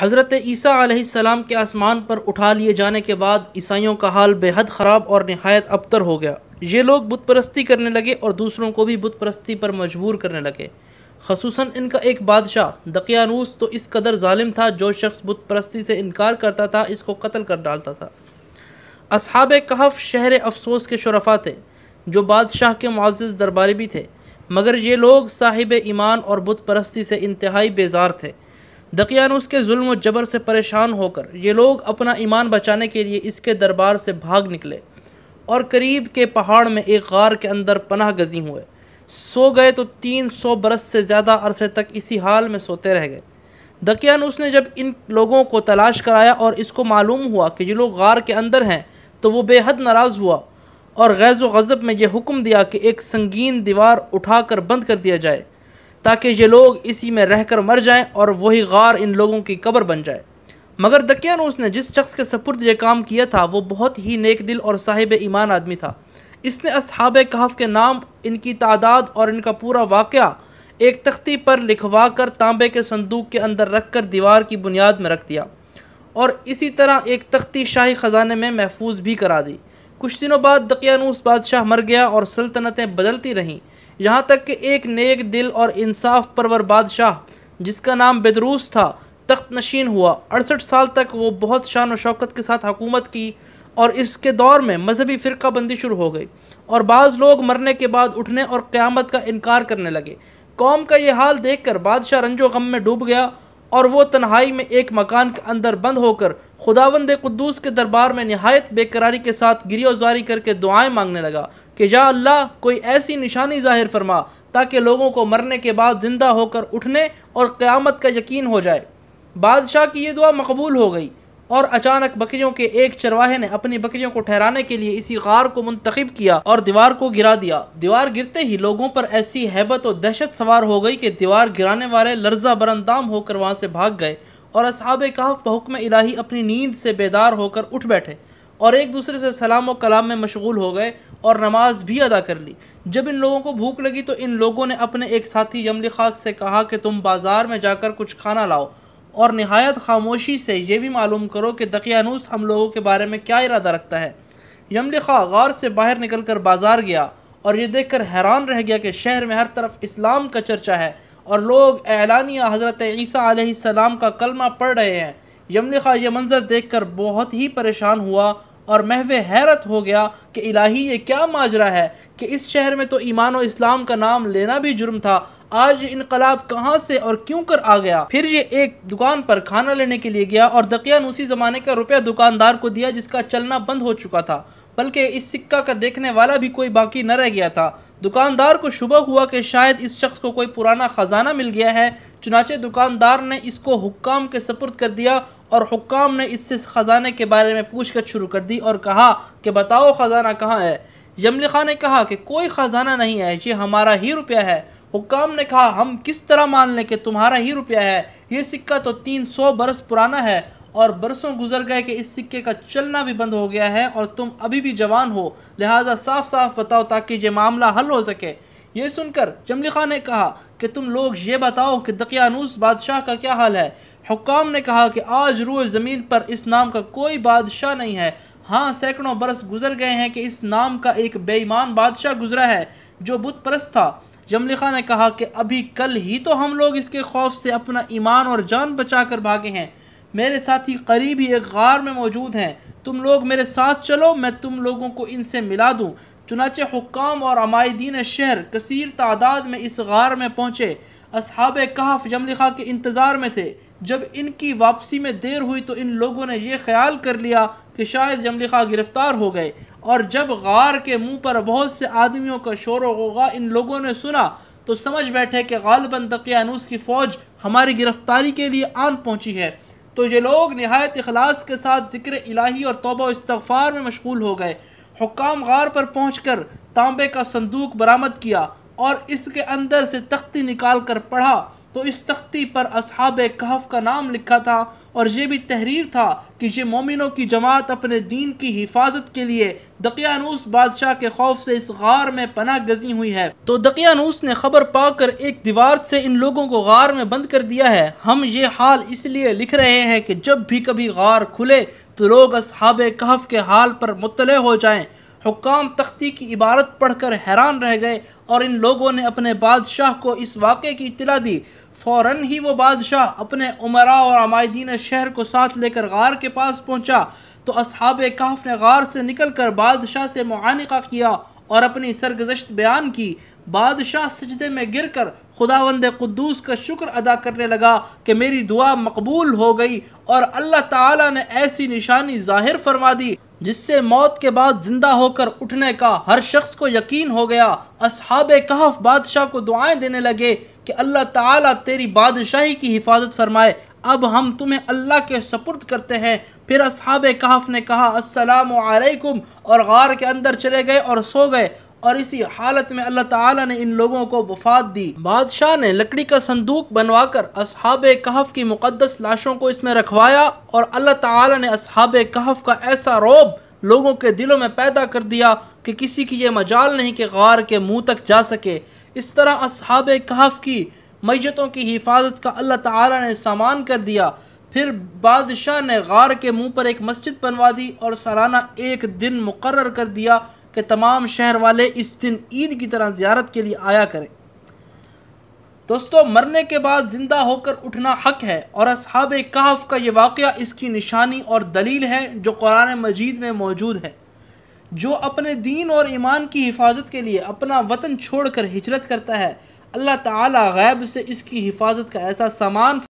हज़रत ईसा आसमाम के आसमान पर उठा लिए जाने के बाद ईसाइयों का हाल बेहद ख़राब और नहायत अबतर हो गया ये लोग बुत परस्ती करने लगे और दूसरों को भी बुत परस्ती पर मजबूर करने लगे खसूस इनका एक बादशाह दकियानूस तो इस कदर ालिम था जो शख्स बुत परस्ती से इनकार करता था इसको कत्ल कर डालता था अब कहफ शहर अफसोस के शरफा थे जो बादशाह के मुआज़ दरबारी भी थे मगर ये लोग साहिब ईमान और बुत परस्ती से इंतहाई बेजार थे दकियानूस के जुल्म व जबर से परेशान होकर ये लोग अपना ईमान बचाने के लिए इसके दरबार से भाग निकले और करीब के पहाड़ में एक गार के अंदर पनाह गजी हुए सो गए तो तीन सौ बरस से ज़्यादा अरसे तक इसी हाल में सोते रह गए दकियानूस ने जब इन लोगों को तलाश कराया और इसको मालूम हुआ कि ये लोग गार के अंदर हैं तो वो बेहद नाराज़ हुआ और गैज़ व गज़ब में यह हुक्म दिया कि एक संगीन दीवार उठाकर बंद कर दिया जाए ताकि ये लोग इसी में रहकर मर जाएं और वही गार इन लोगों की कब्र बन जाए मगर दकियानूस ने जिस शख्स के सपुर्द ये काम किया था वो बहुत ही नेक दिल और साहिब ईमान आदमी था इसने अब कहफ के नाम इनकी तादाद और इनका पूरा वाक़ एक तख्ती पर लिखवा कर तांबे के संदूक के अंदर रख कर दीवार की बुनियाद में रख दिया और इसी तरह एक तख्ती शाही ख़जाने में महफूज भी करा दी कुछ दिनों बाद दकियानूस बादशाह मर गया और सल्तनतें बदलती रहीं यहाँ तक कि एक नेक दिल और इंसाफ परवर बादशाह जिसका नाम बेदरूस था तख्त नशीन हुआ अड़सठ साल तक वो बहुत शान व शौकत के साथ हुकूमत की और इसके दौर में मजहबी बंदी शुरू हो गई और बाज़ लोग मरने के बाद उठने और क़्यामत का इनकार करने लगे कौम का यह हाल देखकर बादशाह रंजो गम में डूब गया और वह तन्हाई में एक मकान के अंदर बंद होकर खुदावंद कुद्दूस के दरबार में नहायत बेकरारी के साथ गिरियोजारी करके दुआएँ मांगने लगा कि या अल्लाह कोई ऐसी निशानी ज़ाहिर फरमा ताकि लोगों को मरने के बाद ज़िंदा होकर उठने और क़्यामत का यकीन हो जाए बादशाह की यह दुआ मकबूल हो गई और अचानक बकरियों के एक चरवाहे ने अपनी बकरियों को ठहराने के लिए इसी गार को मुंतखब किया और दीवार को गिरा दिया दीवार गिरते ही लोगों पर ऐसी हैबत और दहशत सवार हो गई कि दीवार गिराने वाले लर्जा बरंदाम होकर वहाँ से भाग गए और असहाब कहा बहुकम इलाही अपनी नींद से बेदार होकर उठ बैठे और एक दूसरे से सलाम व कलाम में मशगूल हो गए और नमाज भी अदा कर ली जब इन लोगों को भूख लगी तो इन लोगों ने अपने एक साथी यमली खाक से कहा कि तुम बाज़ार में जाकर कुछ खाना लाओ और नहायत खामोशी से ये भी मालूम करो कि दकियानूस हम लोगों के बारे में क्या इरादा रखता है यमली खा गौर से बाहर निकल कर बाज़ार गया और ये देख कर हैरान रह गया कि शहर में हर तरफ इस्लाम का चर्चा है और लोग एलानिया हज़रत ईसा आसमाम का कलमा पढ़ रहे हैं यमली ख़ा यह मंज़र देख कर बहुत ही परेशान हुआ और महव हैरत हो गया कि इलाही ये क्या माजरा है कि इस शहर में तो ईमान और इस्लाम का नाम लेना भी जुर्म था आज इनकलाब कहाँ से और क्यों कर आ गया फिर ये एक दुकान पर खाना लेने के लिए गया और दकियान उसी ज़माने का रुपया दुकानदार को दिया जिसका चलना बंद हो चुका था बल्कि इस सिक्का का देखने वाला भी कोई बाकी न रह गया था दुकानदार को शुभ हुआ कि शायद इस शख्स को कोई पुराना ख़जाना मिल गया है चुनाचे दुकानदार ने इसको हुक्काम के सपुर्द कर दिया और हुक्काम ने इससे ख़जाने के बारे में पूछगछ शुरू कर दी और कहा कि बताओ ख़जाना कहाँ है यमली खां ने कहा कि कोई ख़जाना नहीं है ये हमारा ही रुपया है हुक्काम ने कहा हम किस तरह मान लें कि तुम्हारा ही रुपया है ये सिक्का तो तीन सौ बरस पुराना है और बरसों गुजर गए कि इस सिक्के का चलना भी बंद हो गया है और तुम अभी भी जवान हो लिहाजा साफ साफ बताओ ताकि ये मामला हल हो सके ये सुनकर जमली खान ने कहा कि तुम लोग ये बताओ कि दकियानूस बादशाह का क्या हाल है हुकाम ने कहा कि आज रूए ज़मीन पर इस नाम का कोई बादशाह नहीं है हाँ सैकड़ों बरस गुजर गए हैं कि इस नाम का एक बेईमान बादशाह गुजरा है जो बुत परस्त था जमली खान ने कहा कि अभी कल ही तो हम लोग इसके खौफ से अपना ईमान और जान बचा कर भागे हैं मेरे साथी करीब ही एक गार में मौजूद हैं तुम लोग मेरे साथ चलो मैं तुम लोगों को इनसे मिला दूँ चुनाचे हुकाम और अमायदीन शहर कसीर तादाद में इस गार में पहुँचे असहाब कहाफ़ जमलिखा के इंतज़ार में थे जब इनकी वापसी में देर हुई तो इन लोगों ने यह ख्याल कर लिया कि शायद जमलिखा गिरफ़्तार हो गए और जब गार के मुंह पर बहुत से आदमियों का शोर होगा इन लोगों ने सुना तो समझ बैठे कि गालबन दकियानूस की फ़ौज हमारी गिरफ़्तारी के लिए आन पहुंची है तो ये लोग नहायत अखलास के साथ ज़िक्र इलाही और तोबा इस्तफ़ार में मशगूल हो गए हुकाम गार पर पहुँच कर तांबे का संदूक बरामद किया और इसके अंदर से तख्ती निकाल कर पढ़ा तो इस तख्ती पर असहाब कहफ का नाम लिखा था और ये भी तहरीर था कि ये मोमिनों की जमात अपने दीन की हिफाजत के लिए दकियानूस बादशाह के खौफ से इस गार में पना गजी हुई है तो दकियानूस ने खबर पाकर एक दीवार से इन लोगों को गार में बंद कर दिया है हम ये हाल इसलिए लिख रहे हैं कि जब भी कभी गार खुले तो लोग असहाब कहफ के हाल पर मुतल हो जाए हुकाम तख्ती की इबारत पढ़कर हैरान रह गए और इन लोगों ने अपने बादशाह को इस वाक़े की इतला दी फ़ौरन ही वो बादशाह अपने उमरा और आमायदीन शहर को साथ लेकर गार के पास पहुंचा तो अब काफ ने गार से निकल कर बादशाह से मुआनिका किया और अपनी सरगजश्त बयान की बादशाह सजदे में गिर कर खुदावंद कुद्दूस का शुक्र अदा करने लगा कि मेरी दुआ मकबूल हो गई और अल्लाह ताला ने ऐसी निशानी जाहिर फरमा दी जिससे मौत के बाद जिंदा होकर उठने का हर शख्स को यकीन हो गया अब कहफ बादशाह को दुआएं देने लगे कि अल्लाह ताला तेरी बादशाही की हिफाजत फरमाए अब हम तुम्हें अल्लाह के सपुर्द करते हैं फिर अब कहफ ने कहा असलकुम और गार के अंदर चले गए और सो गए और इसी हालत में अल्लाह ताला ने इन लोगों को वफात दी बादशाह ने लकड़ी का संदूक बनवाकर अब कहफ की मुकदस लाशों को इसमें रखवाया और अल्लाह ताला ने असहाब कहफ का ऐसा रोब लोगों के दिलों में पैदा कर दिया कि किसी की ये मजाल नहीं कि गार के मुँह तक जा सके इस तरह अब कहफ की मैतों की हिफाजत का अल्लाह ताला ने सामान कर दिया फिर बादशाह ने गार के मुंह पर एक मस्जिद बनवा दी और सालाना एक दिन मुकर कर दिया कि तमाम शहर वाले इस दिन ईद की तरह ज़्यारत के लिए आया करें दोस्तों मरने के बाद ज़िंदा होकर उठना हक है और असहाब कहफ का ये वाक़ इसकी निशानी और दलील है जो कुरान मजीद में मौजूद है जो अपने दीन और ईमान की हिफाजत के लिए अपना वतन छोड़कर हिजरत करता है अल्लाह तैब से इसकी हिफाजत का ऐसा सामान